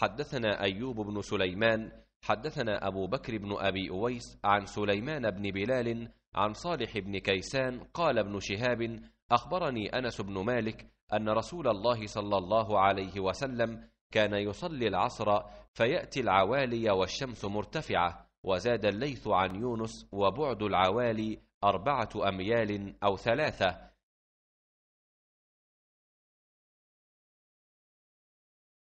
حدثنا أيوب بن سليمان حدثنا أبو بكر بن أبي أويس عن سليمان بن بلال عن صالح بن كيسان قال ابن شهاب أخبرني أنس بن مالك أن رسول الله صلى الله عليه وسلم كان يصلي العصر فيأتي العوالي والشمس مرتفعة وزاد الليث عن يونس وبعد العوالي أربعة أميال أو ثلاثة